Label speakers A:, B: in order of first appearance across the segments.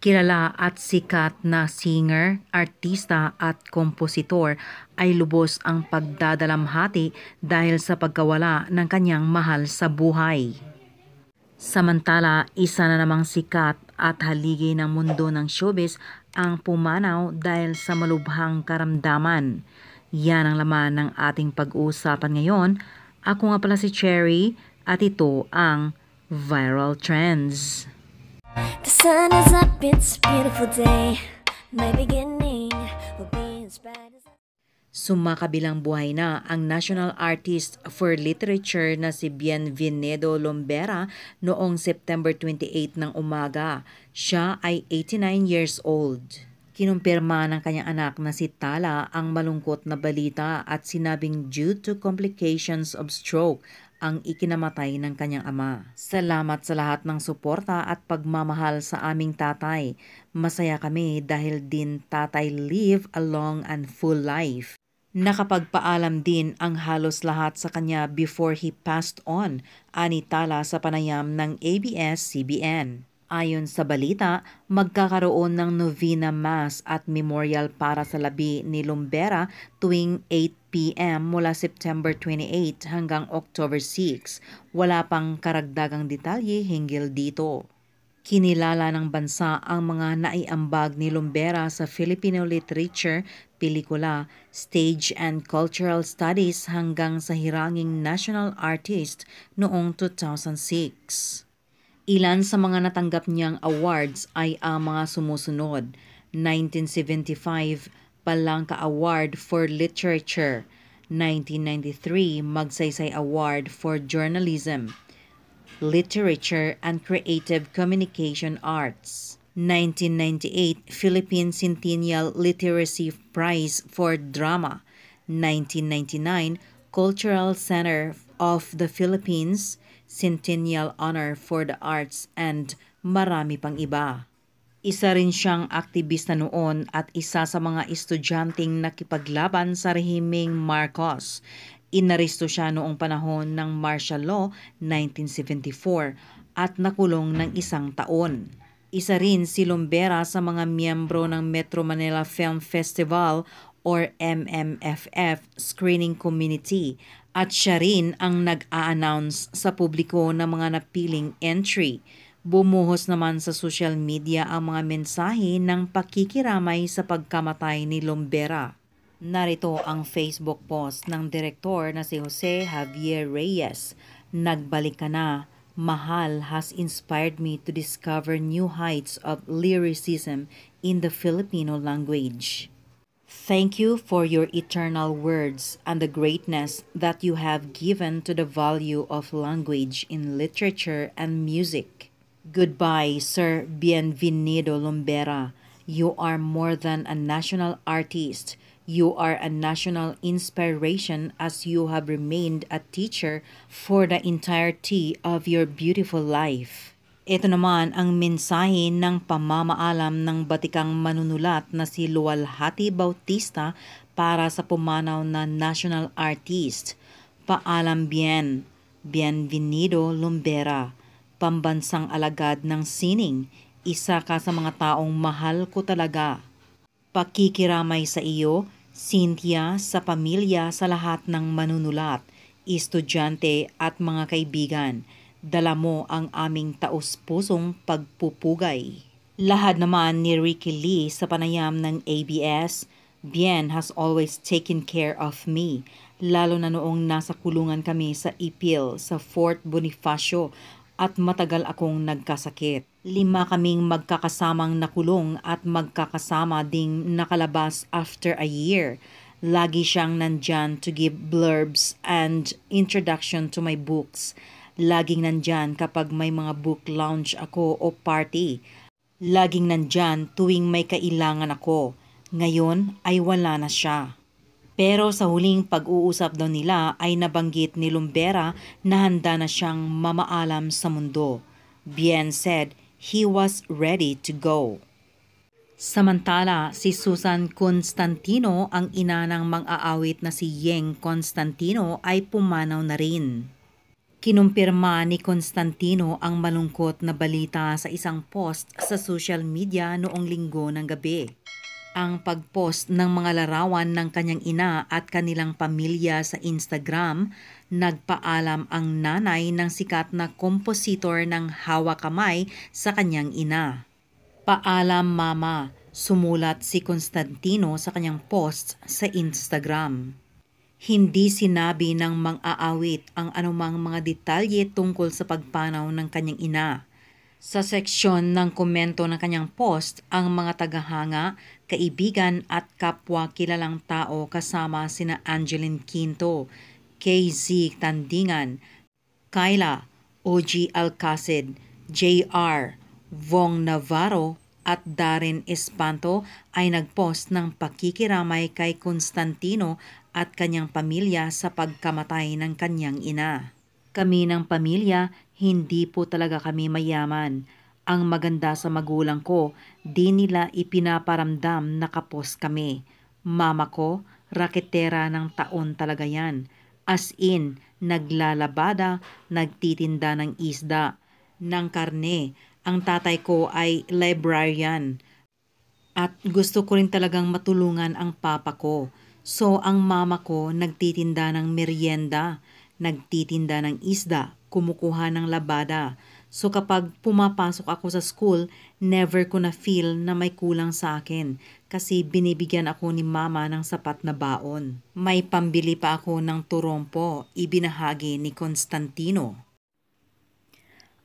A: Kilala at sikat na singer, artista at kompositor ay lubos ang pagdadalamhati dahil sa pagkawala ng kanyang mahal sa buhay. Samantala, isa na namang sikat at haligi ng mundo ng showbiz ang pumanaw dahil sa malubhang karamdaman. Yan ang laman ng ating pag-uusapan ngayon. Ako nga pala si Cherry at ito ang Viral Trends. The sun is up, it's a beautiful day. My beginning will be as bright as... Sumakabilang buhay na ang National Artist for Literature na si Bienvenido Lombera noong September 28 ng umaga. Siya ay 89 years old. Kinumpirma ng kanyang anak na si Tala ang malungkot na balita at sinabing due to complications of stroke ang ikinamatay ng kanyang ama. Salamat sa lahat ng suporta at pagmamahal sa aming tatay. Masaya kami dahil din tatay live a long and full life. Nakapagpaalam din ang halos lahat sa kanya before he passed on, ani tala sa panayam ng ABS-CBN. Ayon sa balita, magkakaroon ng novena mass at memorial para sa labi ni Lumbera tuwing 8 p.m. mula September 28 hanggang October 6. Wala pang karagdagang detalye hinggil dito. Kinilala ng bansa ang mga naiambag ni Lumbera sa Filipino literature, pelikula, stage and cultural studies hanggang sa hiranging national artist noong 2006. Ilan sa mga natanggap niyang awards ay ang mga sumusunod. 1975, Palangka Award for Literature. 1993, Magsaysay Award for Journalism, Literature and Creative Communication Arts. 1998, Philippine Centennial Literacy Prize for Drama. 1999, Cultural Center of the Philippines. Centennial Honor for the Arts and marami pang iba. Isa rin siyang aktivista noon at isa sa mga estudyanteng nakipaglaban sa rehimeng Marcos. Inaristo siya noong panahon ng martial law 1974 at nakulong ng isang taon. Isa rin si Lumbera sa mga miyembro ng Metro Manila Film Festival or MMFF Screening Committee at siya rin ang nag-a-announce sa publiko ng mga napiling entry. Bumuhos naman sa social media ang mga mensahe ng pakikiramay sa pagkamatay ni Lombera. Narito ang Facebook post ng direktor na si Jose Javier Reyes. Nagbalik ka na. Mahal has inspired me to discover new heights of lyricism in the Filipino language. Thank you for your eternal words and the greatness that you have given to the value of language in literature and music. Goodbye, Sir Bienvenido Lumbera. You are more than a national artist. You are a national inspiration as you have remained a teacher for the entirety of your beautiful life. Ito naman ang mensahe ng pamamaalam ng batikang manunulat na si Lualhati Bautista para sa pumanaw na national artist. Paalam bien, bienvenido Lumbera, pambansang alagad ng sining, isa ka sa mga taong mahal ko talaga. Pakikiramay sa iyo, Cynthia, sa pamilya, sa lahat ng manunulat, estudyante at mga kaibigan Dala mo ang aming taos-pusong pagpupugay. Lahat naman ni Ricky Lee sa panayam ng ABS, Bien has always taken care of me, lalo na noong nasa kulungan kami sa Ipil sa Fort Bonifacio at matagal akong nagkasakit. Lima kaming magkakasamang nakulong at magkakasama ding nakalabas after a year. Lagi siyang nandyan to give blurbs and introduction to my books. Laging nandyan kapag may mga book launch ako o party. Laging nandyan tuwing may kailangan ako. Ngayon ay wala na siya. Pero sa huling pag-uusap daw nila ay nabanggit ni Lumbera na handa na siyang mamaalam sa mundo. Bien said he was ready to go. Samantala, si Susan Constantino, ang ina ng mang-aawit na si Yeng Constantino ay pumanaw na rin. Kinumpirma ni Constantino ang malungkot na balita sa isang post sa social media noong linggo ng gabi. Ang pagpost ng mga larawan ng kanyang ina at kanilang pamilya sa Instagram, nagpaalam ang nanay ng sikat na kompositor ng hawa kamay sa kanyang ina. Paalam mama, sumulat si Constantino sa kanyang post sa Instagram. Hindi sinabi ng mang-aawit ang anumang mga detalye tungkol sa pagpanaw ng kanyang ina. Sa seksyon ng komento ng kanyang post, ang mga tagahanga, kaibigan at kapwa kilalang tao kasama sina Angeline Quinto, KZ Tandingan, Kyla, OG Alcacid, JR, Vong Navarro at Darren Espanto ay nagpost ng pakikiramay kay Constantino at kanyang pamilya sa pagkamatay ng kanyang ina. Kami ng pamilya, hindi po talaga kami mayaman. Ang maganda sa magulang ko, di nila ipinaparamdam na kapos kami. Mama ko, raketera ng taon talaga yan. As in, naglalabada, nagtitinda ng isda, ng karne, ang tatay ko ay librarian at gusto ko rin talagang matulungan ang papa ko. So ang mama ko nagtitinda ng merienda, nagtitinda ng isda, kumukuha ng labada. So kapag pumapasok ako sa school, never ko na feel na may kulang sa akin kasi binibigyan ako ni mama ng sapat na baon. May pambili pa ako ng turompo, ibinahagi ni Constantino.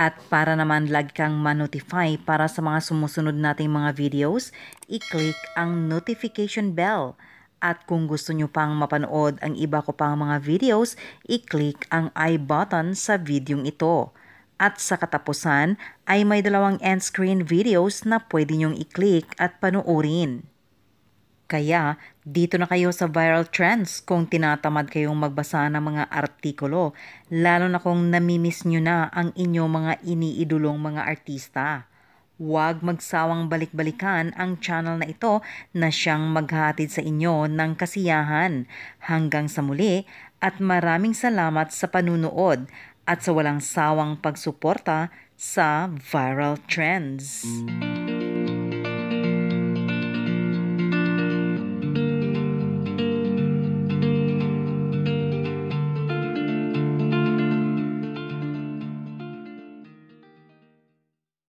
A: At para naman lagi kang manotify para sa mga sumusunod nating mga videos, i-click ang notification bell. At kung gusto nyo pang mapanood ang iba ko pang mga videos, i-click ang i button sa videong ito. At sa katapusan ay may dalawang end screen videos na pwede nyong i-click at panoorin. Kaya dito na kayo sa viral trends kung tinatamad kayong magbasa ng mga artikulo, lalo na kung namimiss nyo na ang inyong mga iniidolong mga artista. Huwag magsawang balik-balikan ang channel na ito na siyang maghatid sa inyo ng kasiyahan. Hanggang sa muli at maraming salamat sa panunood at sa walang sawang pagsuporta sa Viral Trends.